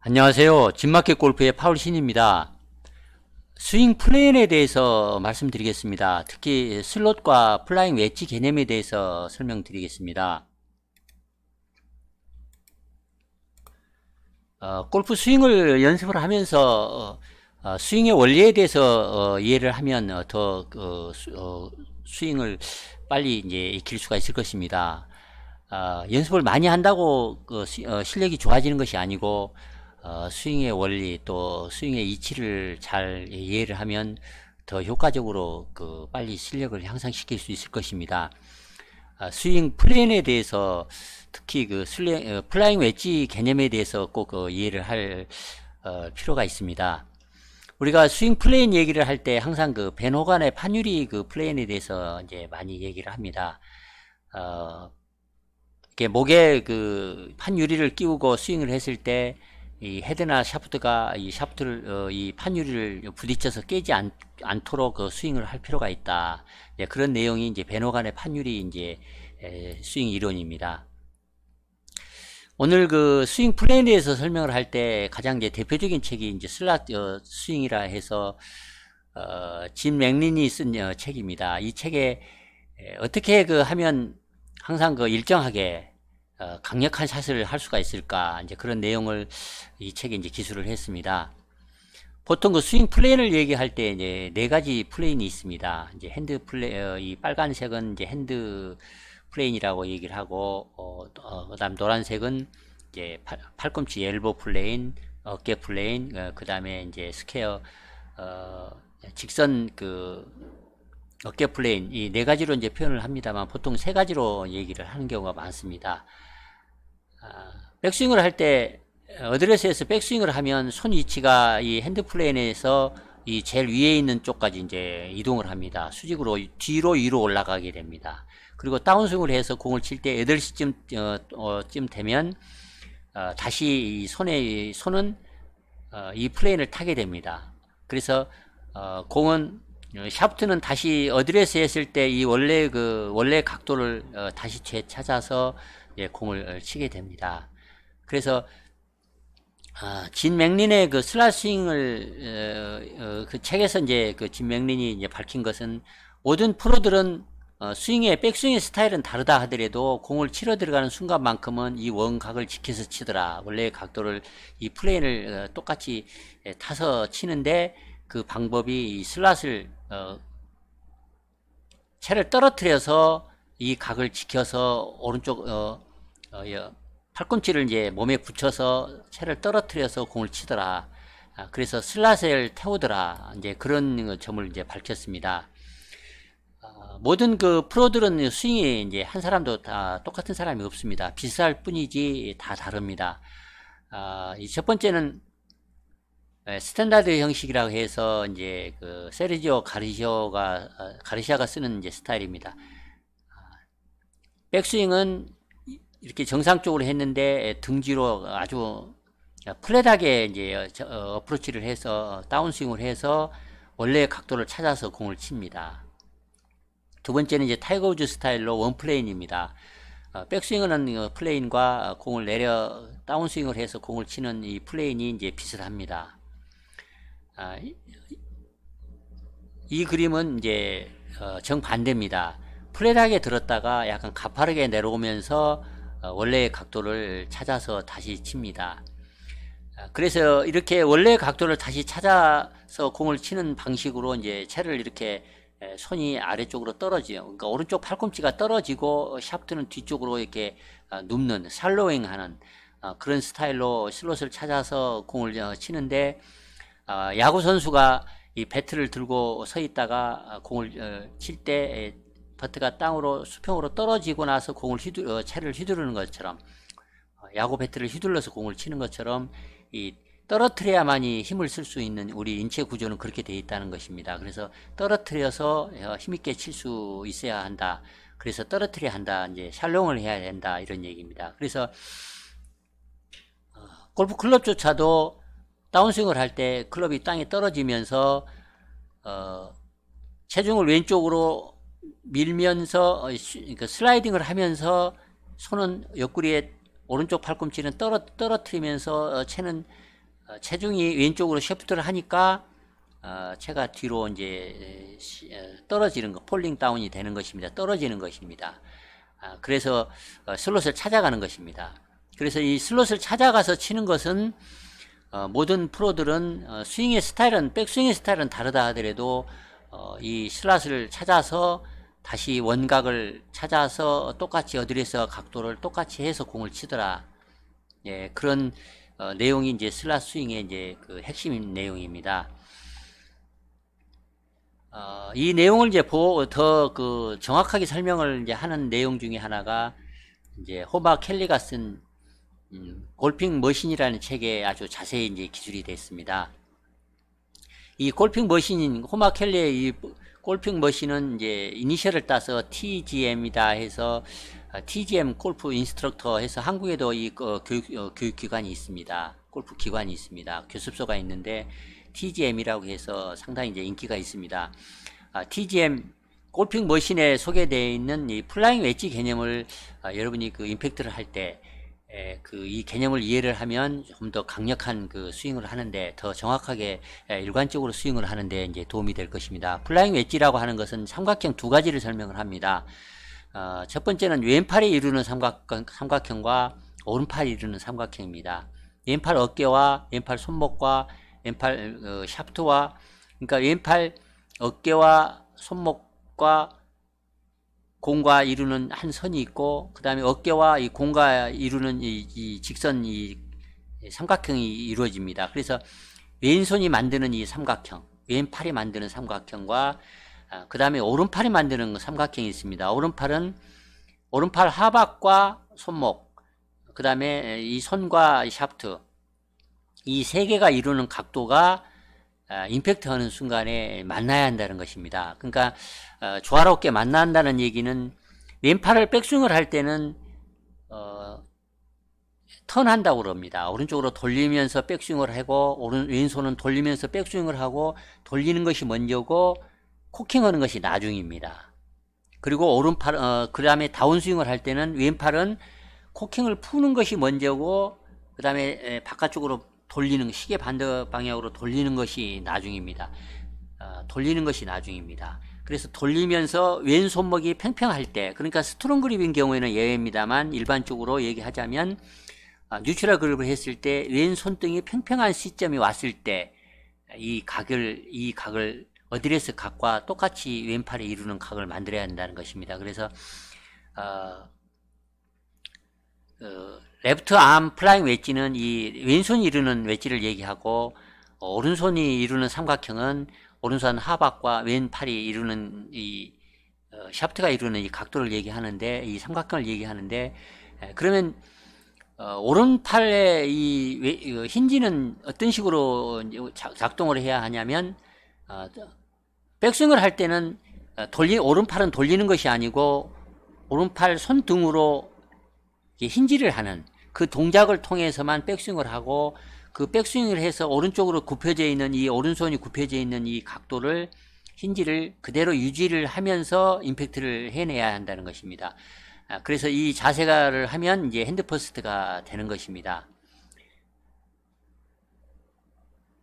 안녕하세요. 진마켓 골프의 파울 신입니다. 스윙 플레에 대해서 말씀드리겠습니다. 특히 슬롯과 플라잉 웨지 개념에 대해서 설명드리겠습니다. 어, 골프 스윙을 연습을 하면서 어, 어 스윙의 원리에 대해서 어, 이해를 하면 더 어, 그, 수, 어, 스윙을 빨리 이제 익힐 수가 있을 것입니다. 어, 연습을 많이 한다고 그, 어, 실력이 좋아지는 것이 아니고 어, 스윙의 원리 또 스윙의 이치를 잘 이해를 하면 더 효과적으로 그 빨리 실력을 향상시킬 수 있을 것입니다. 아, 스윙 플레인에 대해서 특히 그 슬레, 어, 플라잉 웨지 개념에 대해서 꼭 어, 이해를 할 어, 필요가 있습니다. 우리가 스윙 플레인 얘기를 할 때 항상 그배호간의 판유리 그 플레인에 대해서 이제 많이 얘기를 합니다. 어, 이게 렇 목에 그 판유리를 끼우고 스윙을 했을 때이 헤드나 샤프트가 이 샤프트를 어, 이 판유리를 부딪혀서 깨지 않, 않도록 그 스윙을 할 필요가 있다. 네, 그런 내용이 이제 배너간의 판유리 이제 에, 스윙 이론입니다. 오늘 그 스윙 플레인에 서 설명을 할 때 가장 이제 대표적인 책이 이제 슬랏 어, 스윙이라 해서 어, 짐 맥린이 쓴 어, 책입니다. 이 책에 에, 어떻게 그 하면 항상 그 일정하게 어, 강력한 사 샷을 할 수가 있을까 이제 그런 내용을 이 책에 이제 기술을 했습니다. 보통 그 스윙 플레인을 얘기할 때 이제 네 가지 플레인이 있습니다. 이제 핸드 플레이 어, 빨간색은 이제 핸드 플레인이라고 얘기를 하고 어, 어, 그다음 노란색은 이제 팔, 꿈치 엘보 플레인, 어깨 플레인, 어, 그다음에 이제 스퀘어 어, 직선 그 어깨 플레인 이 네 가지로 이제 표현을 합니다만 보통 세 가지로 얘기를 하는 경우가 많습니다. 아. 백스윙을 할 때 어드레스에서 백스윙을 하면 손 위치가 이 핸드플레인에서 이 제일 위에 있는 쪽까지 이제 이동을 합니다. 수직으로 뒤로 위로 올라가게 됩니다. 그리고 다운스윙을 해서 공을 칠 때 8시쯤 어, 어, 쯤 되면 어, 다시 이손에 손은 어, 이 플레인을 타게 됩니다. 그래서 어, 공은 어, 샤프트는 다시 어드레스 했을 때 이 원래 그 원래 각도를 어, 다시 재찾아서 예, 공을 어, 치게 됩니다. 그래서 아, 진 맥린의 그 슬라스윙을 어, 어, 그 책에서 이제 그진 맥린이 이제 밝힌 것은 모든 프로들은 어, 스윙의 백스윙의 스타일은 다르다 하더라도 공을 치러 들어가는 순간만큼은 이 원각을 지켜서 치더라 원래의 각도를 이 플레인을 어, 똑같이 예, 타서 치는데 그 방법이 이슬랏을 어, 채를 떨어뜨려서 이 각을 지켜서 오른쪽 어, 어, 여, 팔꿈치를 이제 몸에 붙여서 채를 떨어뜨려서 공을 치더라. 아, 그래서 슬랏을 태우더라. 이제 그런 점을 이제 밝혔습니다. 아, 모든 그 프로들은 스윙에 이제 한 사람도 다 똑같은 사람이 없습니다. 비슷할 뿐이지 다 다릅니다. 아, 이첫 번째는 예, 스탠다드 형식이라고 해서 이제 그 세르지오 가르시오가 어, 가르시아가 쓰는 이제 스타일입니다. 아, 백스윙은 이렇게 정상적으로 했는데 등지로 아주 플랫하게 이제 어, 어프로치를 해서 어, 다운스윙을 해서 원래의 각도를 찾아서 공을 칩니다. 두 번째는 이제 타이거 우즈 스타일로 원플레인입니다. 백스윙은 그 플레인과 공을 내려 다운스윙을 해서 공을 치는 이 플레인이 이제 비슷합니다. 아, 이 그림은 이제 어, 정반대입니다. 플랫하게 들었다가 약간 가파르게 내려오면서 어, 원래의 각도를 찾아서 다시 칩니다. 아, 그래서 이렇게 원래의 각도를 다시 찾아서 공을 치는 방식으로 이제 채를 이렇게 손이 아래쪽으로 떨어지요. 그러니까 오른쪽 팔꿈치가 떨어지고 샤프트는 뒤쪽으로 이렇게 어, 눕는 살로잉하는 어, 그런 스타일로 슬롯을 찾아서 공을 어, 치는데 아, 야구 선수가 이 배트를 들고 서 있다가 공을 어, 칠때 버트가 땅으로 수평으로 떨어지고 나서 공을 휘두 어, 채를 휘두르는 것처럼 어, 야구 배트를 휘둘러서 공을 치는 것처럼 이 떨어뜨려야만이 힘을 쓸 수 있는 우리 인체 구조는 그렇게 되어 있다는 것입니다. 그래서 떨어뜨려서 힘있게 칠 수 있어야 한다. 그래서 떨어뜨려야 한다. 이제 샬롱을 해야 된다. 이런 얘기입니다. 그래서 골프 클럽조차도 다운스윙을 할 때 클럽이 땅에 떨어지면서 어, 체중을 왼쪽으로 밀면서 어, 그러니까 슬라이딩을 하면서 손은 옆구리에 오른쪽 팔꿈치는 떨어, 떨어뜨리면서 체는 어, 어, 체중이 왼쪽으로 쉐프트를 하니까 어, 체가 뒤로 이제 떨어지는 거, 폴링 다운이 되는 것입니다. 떨어지는 것입니다. 아, 그래서 슬롯을 찾아가는 것입니다. 그래서 이 슬롯을 찾아가서 치는 것은 어, 모든 프로들은 어, 스윙의 스타일은 백스윙의 스타일은 다르다 하더라도 어, 이 슬롯을 찾아서 다시 원각을 찾아서 똑같이 어드레서 각도를 똑같이 해서 공을 치더라. 예, 그런 어, 내용이 이제 슬롯 스윙의 이제 그 핵심 내용입니다. 어, 이 내용을 이제 더그 정확하게 설명을 이제 하는 내용 중에 하나가 이제 호바 켈리가 쓴 음, 골핑 머신이라는 책에 아주 자세히 이제 기술이 됐습니다. 이 골핑 머신인 호마 켈리의 이 뭐, 골핑 머신은 이제 이니셜을 따서 TGM이다 해서 아, TGM 골프 인스트럭터 해서 한국에도 이 어, 교육 어, 교육기관이 있습니다. 골프 기관이 있습니다. 교습소가 있는데 TGM이라고 해서 상당히 이제 인기가 있습니다. 아, TGM 골핑 머신에 소개되어 있는 이 플라잉 웨지 개념을 아, 여러분이 그 임팩트를 할때 예, 그이 개념을 이해를 하면 좀 더 강력한 그 스윙을 하는데 더 정확하게 예, 일관적으로 스윙을 하는데 이제 도움이 될 것입니다. 플라잉 웨지라고 하는 것은 삼각형 두 가지를 설명을 합니다. 어, 첫 번째는 왼팔에 이루는 삼각형, 삼각형과 오른팔에 이루는 삼각형입니다. 왼팔 어깨와 왼팔 손목과 왼팔 어, 샤프트와 그러니까 왼팔 어깨와 손목과 공과 이루는 한 선이 있고 그 다음에 어깨와 이 공과 이루는 이, 이 직선 이 삼각형이 이루어집니다. 그래서 왼손이 만드는 이 삼각형, 왼팔이 만드는 삼각형과 아, 그 다음에 오른팔이 만드는 그 삼각형이 있습니다. 오른팔은 오른팔 하박과 손목, 그 다음에 이 손과 샤프트 이 세 개가 이루는 각도가 아, 임팩트하는 순간에 만나야 한다는 것입니다. 그러니까 어, 조화롭게 만난다는 얘기는 왼팔을 백스윙을 할 때는 어, 턴한다고 그럽니다. 오른쪽으로 돌리면서 백스윙을 하고 오른 왼손은 돌리면서 백스윙을 하고 돌리는 것이 먼저고 코킹하는 것이 나중입니다. 그리고 오른팔 어, 그다음에 다운스윙을 할 때는 왼팔은 코킹을 푸는 것이 먼저고 그다음에 바깥쪽으로 돌리는 시계 반대 방향으로 돌리는 것이 나중입니다. 어, 돌리는 것이 나중입니다. 그래서 돌리면서 왼손목이 팽팽할 때 그러니까 스트롱 그립인 경우에는 예외입니다만 일반적으로 얘기하자면 아, 뉴트라 그립을 했을 때 왼손등이 팽팽한 시점이 왔을 때 이 각을 이 각을 어드레스 각과 똑같이 왼팔에 이루는 각을 만들어야 한다는 것입니다. 그래서 어, 어, 레프트 암 플라잉 웨지는 이 왼손이 이루는 웨지를 얘기하고 어, 오른손이 이루는 삼각형은 오른손 하박과 왼팔이 이루는 이 어, 샤프트가 이루는 이 각도를 얘기하는데 이 삼각형을 얘기하는데 에, 그러면 어, 오른팔의 이, 왜, 이 힌지는 어떤 식으로 작동을 해야 하냐면 어, 백스윙을 할 때는 어, 돌리 오른팔은 돌리는 것이 아니고 오른팔 손등으로 힌지를 하는 그 동작을 통해서만 백스윙을 하고 그 백스윙을 해서 오른쪽으로 굽혀져 있는 이 오른손이 굽혀져 있는 이 각도를 힌지를 그대로 유지를 하면서 임팩트를 해내야 한다는 것입니다. 아, 그래서 이 자세가를 하면 이제 핸드퍼스트가 되는 것입니다.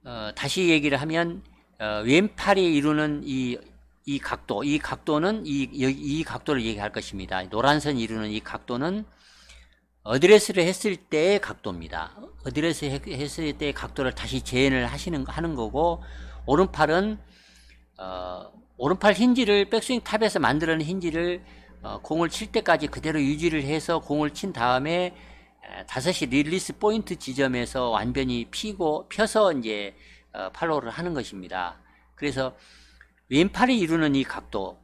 어, 다시 얘기를 하면 어, 왼팔이 이루는 이, 이 각도, 이 각도는 이, 이 각도를 얘기할 것입니다. 노란선 이루는 이 각도는 어드레스를 했을 때의 각도입니다. 어드레스 했을 때의 각도를 다시 재현을 하시는 하는 거고 오른팔은 어, 오른팔 힌지를 백스윙 탑에서 만들어낸 힌지를 어, 공을 칠 때까지 그대로 유지를 해서 공을 친 다음에 5시 릴리스 포인트 지점에서 완전히 피고 펴서 이제 어, 팔로우를 하는 것입니다. 그래서 왼팔이 이루는 이 각도.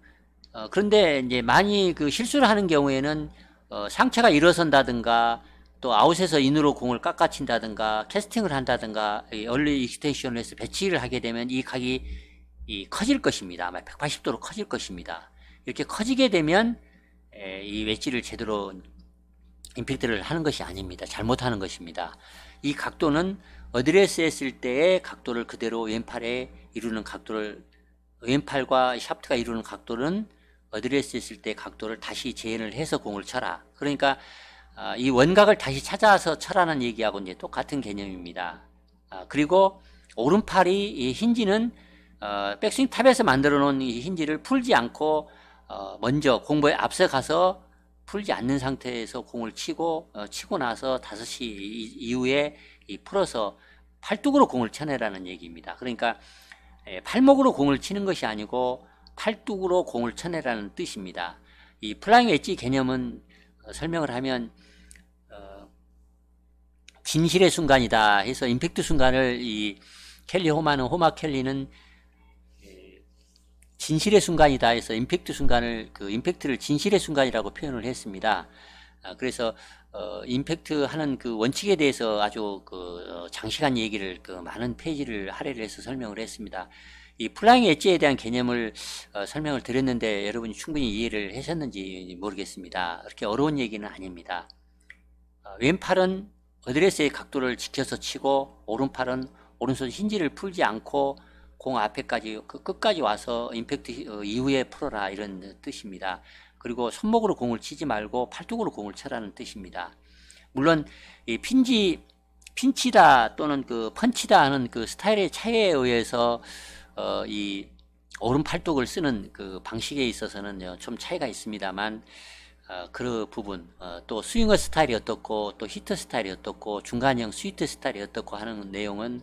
어, 그런데 이제 많이 그 실수를 하는 경우에는 어, 상체가 일어선다든가 또 아웃에서 인으로 공을 깎아친다든가 캐스팅을 한다든가 얼리 익스텐션을 해서 배치를 하게 되면 이 각이 이 커질 것입니다. 아마 180도로 커질 것입니다. 이렇게 커지게 되면 에, 이 웨지를 제대로 임팩트를 하는 것이 아닙니다. 잘못하는 것입니다. 이 각도는 어드레스 했을 때의 각도를 그대로 왼팔에 이루는 각도를 왼팔과 샤프트가 이루는 각도는 어드레스 있을 때 각도를 다시 재현을 해서 공을 쳐라. 그러니까 아, 이 원각을 다시 찾아서 쳐라는 얘기하고 이제 똑같은 개념입니다. 아, 그리고 오른팔이 이 힌지는 어, 백스윙 탑에서 만들어 놓은 이 힌지를 풀지 않고 어, 먼저 공부에 앞서 가서 풀지 않는 상태에서 공을 치고 어, 치고 나서 5시 이후에 풀어서 팔뚝으로 공을 쳐내라는 얘기입니다. 그러니까 예, 팔목으로 공을 치는 것이 아니고 팔뚝으로 공을 쳐내라는 뜻입니다. 이 플라잉 웨지 개념은 어, 설명을 하면 어, 진실의 순간이다 해서 임팩트 순간을 이 켈리 호마는 호마 켈리는 예, 진실의 순간이다 해서 임팩트 순간을 그 임팩트를 진실의 순간이라고 표현을 했습니다. 아, 그래서 어, 임팩트 하는 그 원칙에 대해서 아주 그 어, 장시간 얘기를 그 많은 페이지를 할애를 해서 설명을 했습니다. 이 플라잉 엣지에 대한 개념을 어, 설명을 드렸는데 여러분이 충분히 이해를 하셨는지 모르겠습니다. 그렇게 어려운 얘기는 아닙니다. 어, 왼팔은 어드레스의 각도를 지켜서 치고 오른팔은 오른손 힌지를 풀지 않고 공 앞에까지 그 끝까지 와서 임팩트 어, 이후에 풀어라 이런 뜻입니다. 그리고 손목으로 공을 치지 말고 팔뚝으로 공을 쳐라는 뜻입니다. 물론 이 핀지 핀치다 또는 그 펀치다 하는 그 스타일의 차이에 의해서 어, 이 오른 팔뚝을 쓰는 그 방식에 있어서는 좀 차이가 있습니다만 어, 그 부분 어, 또 스윙어 스타일이 어떻고 또 히터 스타일이 어떻고 중간형 스위트 스타일이 어떻고 하는 내용은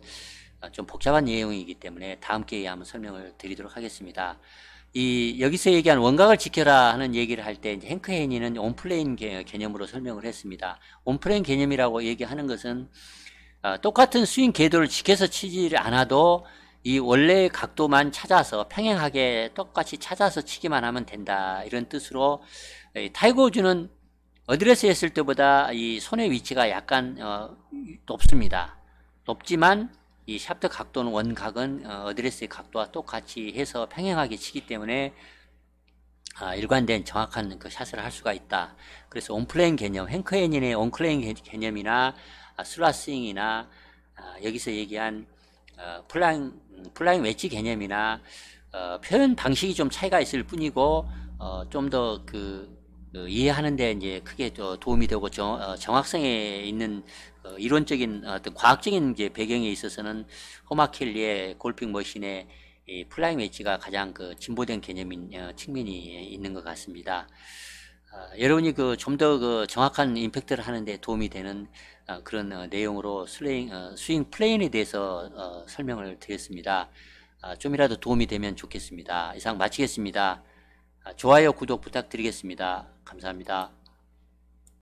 어, 좀 복잡한 내용이기 때문에 다음 기회에 한번 설명을 드리도록 하겠습니다. 이 여기서 얘기한 원각을 지켜라 하는 얘기를 할때 행크 헤니는 온플레인 개념으로 설명을 했습니다. 온플레인 개념이라고 얘기하는 것은 어, 똑같은 스윙 궤도를 지켜서 치지 를 않아도 이 원래의 각도만 찾아서 평행하게 똑같이 찾아서 치기만 하면 된다 이런 뜻으로 타이거 우즈는 어드레스 했을 때보다 이 손의 위치가 약간 어, 높습니다 높지만 이 샤프트 각도는 원각은 어, 드레스의 각도와 똑같이 해서 평행하게 치기 때문에 아, 일관된 정확한 그 샷을 할 수가 있다. 그래서 온플레인 개념, 행크엔닌의 온클레인 개념이나 아, 슬라스윙이나 아, 여기서 얘기한 어, 플라잉, 플라잉 웨지 개념이나 어, 표현 방식이 좀 차이가 있을 뿐이고 어, 좀 더그 그, 그 이해하는데 이제 크게 도움이 되고 정, 어, 정확성에 있는 어, 이론적인 어떤 과학적인 이제 배경에 있어서는 호마켈리의 골핑 머신의 이 플라잉 웨지가 가장 그 진보된 개념인 어, 측면이 있는 것 같습니다. 아, 여러분이 그 좀더그 그 정확한 임팩트를 하는데 도움이 되는 아, 그런 어, 내용으로 슬레잉, 어, 스윙 플레인에 대해서 어, 설명을 드렸습니다. 아, 좀이라도 도움이 되면 좋겠습니다. 이상 마치겠습니다. 아, 좋아요, 구독 부탁드리겠습니다. 감사합니다.